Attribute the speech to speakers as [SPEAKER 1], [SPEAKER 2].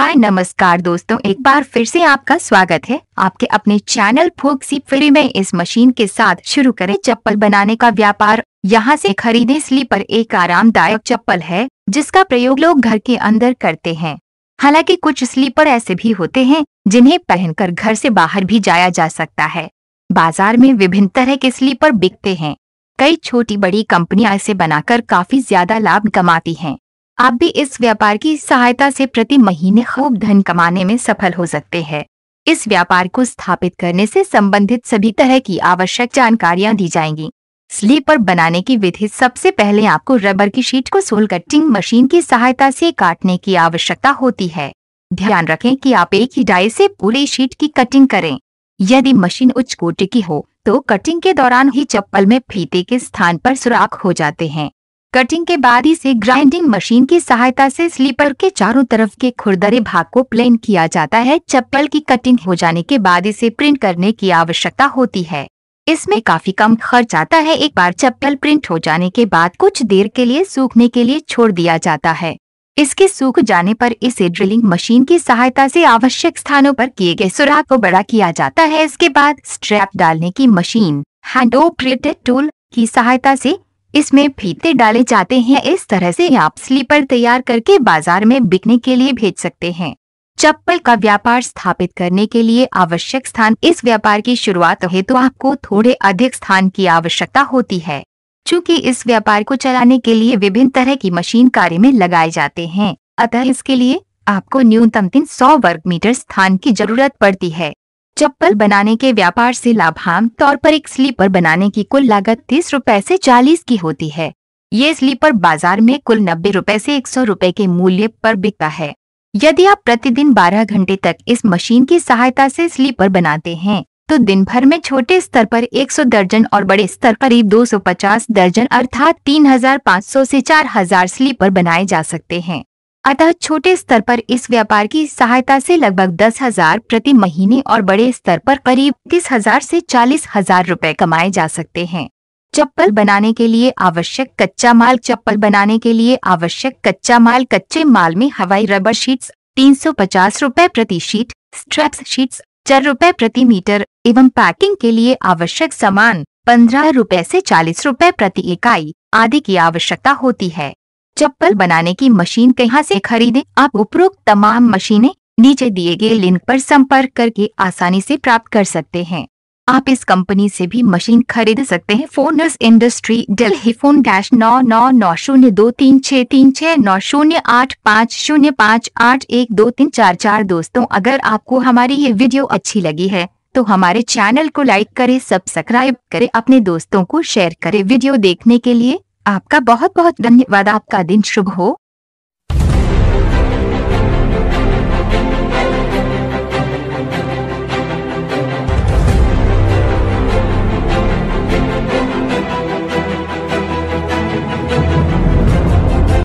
[SPEAKER 1] हाय नमस्कार दोस्तों एक बार फिर से आपका स्वागत है आपके अपने चैनल फोक्सी फ्री में इस मशीन के साथ शुरू करें चप्पल बनाने का व्यापार यहाँ से खरीदे स्लीपर एक आरामदायक चप्पल है जिसका प्रयोग लोग घर के अंदर करते हैं हालांकि कुछ स्लीपर ऐसे भी होते हैं जिन्हें पहनकर घर से बाहर भी जाया जा सकता है बाजार में विभिन्न तरह के स्लीपर बिकते हैं कई छोटी बड़ी कंपनियां इसे बनाकर काफी ज्यादा लाभ कमाती हैं आप भी इस व्यापार की सहायता से प्रति महीने खूब धन कमाने में सफल हो सकते हैं इस व्यापार को स्थापित करने से संबंधित सभी तरह की आवश्यक जानकारियां दी जाएंगी स्लीपर बनाने की विधि सबसे पहले आपको रबर की शीट को सोल कटिंग मशीन की सहायता से काटने की आवश्यकता होती है ध्यान रखें कि आप एक ही डाई से पूरी शीट की कटिंग करें यदि मशीन उच्च कोटि की हो तो कटिंग के दौरान ही चप्पल में फीते के स्थान पर सुराख हो जाते हैं कटिंग के बाद इसे ग्राइंडिंग मशीन की सहायता से स्लीपर के चारों तरफ के खुरदरे भाग को प्लेन किया जाता है चप्पल की कटिंग हो जाने के बाद इसे प्रिंट करने की आवश्यकता होती है इसमें काफी कम खर्च आता है एक बार चप्पल प्रिंट हो जाने के बाद कुछ देर के लिए सूखने के लिए छोड़ दिया जाता है इसके सूख जाने पर इसे ड्रिलिंग मशीन की सहायता से आवश्यक स्थानों पर किए गए सुराख को बड़ा किया जाता है इसके बाद स्ट्रैप डालने की मशीन हैंड ऑपरेटेड टूल की सहायता से इसमें फीते डाले जाते हैं इस तरह से आप स्लीपर तैयार करके बाजार में बिकने के लिए भेज सकते हैं चप्पल का व्यापार स्थापित करने के लिए आवश्यक स्थान इस व्यापार की शुरुआत है तो आपको थोड़े अधिक स्थान की आवश्यकता होती है चूँकि इस व्यापार को चलाने के लिए विभिन्न तरह की मशीन कार्य में लगाए जाते हैं अतः इसके लिए आपको न्यूनतम तीन सौ वर्ग मीटर स्थान की जरूरत पड़ती है चप्पल बनाने के व्यापार से लाभांश तौर पर एक स्लीपर बनाने की कुल लागत तीस रूपए से चालीस की होती है ये स्लीपर बाजार में कुल नब्बे रूपए से एक सौ रूपए के मूल्य पर बिकता है यदि आप प्रतिदिन 12 घंटे तक इस मशीन की सहायता से स्लीपर बनाते हैं तो दिन भर में छोटे स्तर पर 100 दर्जन और बड़े स्तर करीब 250 दर्जन अर्थात 3,500 से 4,000 स्लीपर बनाए जा सकते हैं अतः छोटे स्तर पर इस व्यापार की सहायता से लगभग दस हजार प्रति महीने और बड़े स्तर पर करीब तीस हजार से चालीस हजार रूपए कमाए जा सकते हैं चप्पल बनाने के लिए आवश्यक कच्चा माल चप्पल बनाने के लिए आवश्यक कच्चा माल कच्चे माल में हवाई रबर शीट्स तीन सौ पचास रूपए प्रति शीट स्ट्रेप शीट्स चार रूपए प्रति मीटर एवं पैकिंग के लिए आवश्यक सामान पंद्रह रूपए ऐसी चालीस रूपए प्रति इकाई आदि की आवश्यकता होती है चप्पल बनाने की मशीन कहाँ से खरीदें आप उपरोक्त तमाम मशीनें नीचे दिए गए लिंक पर संपर्क करके आसानी से प्राप्त कर सकते हैं आप इस कंपनी से भी मशीन खरीद सकते हैं phones industry Delhi phone dash नौ नौ नौ शून्य दो तीन छह तीन छः नौ शून्य आठ पाँच शून्य पाँच आठ एक दो तीन चार चार दोस्तों अगर आपको हमारी ये वीडियो अच्छी लगी है तो हमारे चैनल को लाइक करें सब्सक्राइब करें अपने दोस्तों को शेयर करें वीडियो देखने के लिए आपका बहुत बहुत धन्यवाद आपका दिन शुभ हो